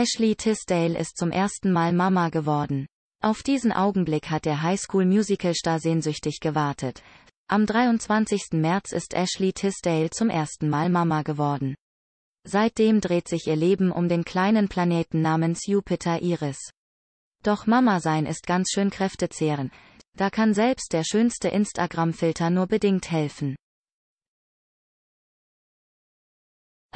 Ashley Tisdale ist zum ersten Mal Mama geworden. Auf diesen Augenblick hat der Highschool Musical Star sehnsüchtig gewartet. Am 23. März ist Ashley Tisdale zum ersten Mal Mama geworden. Seitdem dreht sich ihr Leben um den kleinen Planeten namens Jupiter Iris. Doch Mama sein ist ganz schön kräftezehren. Da kann selbst der schönste Instagram-Filter nur bedingt helfen.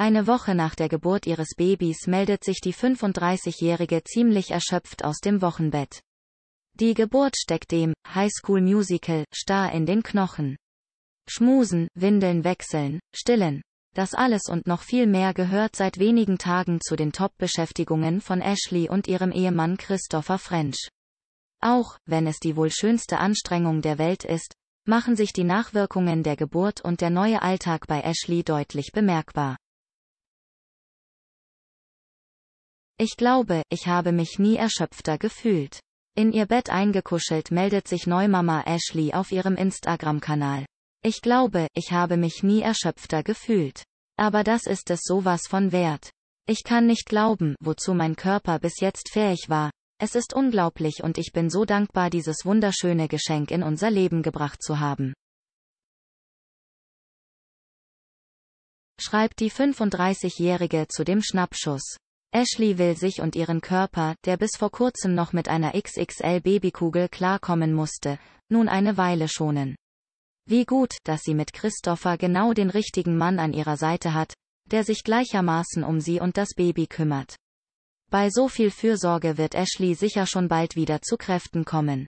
Eine Woche nach der Geburt ihres Babys meldet sich die 35-Jährige ziemlich erschöpft aus dem Wochenbett. Die Geburt steckt dem High School Musical Star in den Knochen. Schmusen, Windeln wechseln, stillen. Das alles und noch viel mehr gehört seit wenigen Tagen zu den Top-Beschäftigungen von Ashley und ihrem Ehemann Christopher French. Auch, wenn es die wohl schönste Anstrengung der Welt ist, machen sich die Nachwirkungen der Geburt und der neue Alltag bei Ashley deutlich bemerkbar. Ich glaube, ich habe mich nie erschöpfter gefühlt. In ihr Bett eingekuschelt meldet sich Neumama Ashley auf ihrem Instagram-Kanal. Ich glaube, ich habe mich nie erschöpfter gefühlt. Aber das ist es sowas von wert. Ich kann nicht glauben, wozu mein Körper bis jetzt fähig war. Es ist unglaublich und ich bin so dankbar, dieses wunderschöne Geschenk in unser Leben gebracht zu haben. Schreibt die 35-Jährige zu dem Schnappschuss. Ashley will sich und ihren Körper, der bis vor kurzem noch mit einer XXL Babykugel klarkommen musste, nun eine Weile schonen. Wie gut, dass sie mit Christopher genau den richtigen Mann an ihrer Seite hat, der sich gleichermaßen um sie und das Baby kümmert. Bei so viel Fürsorge wird Ashley sicher schon bald wieder zu Kräften kommen.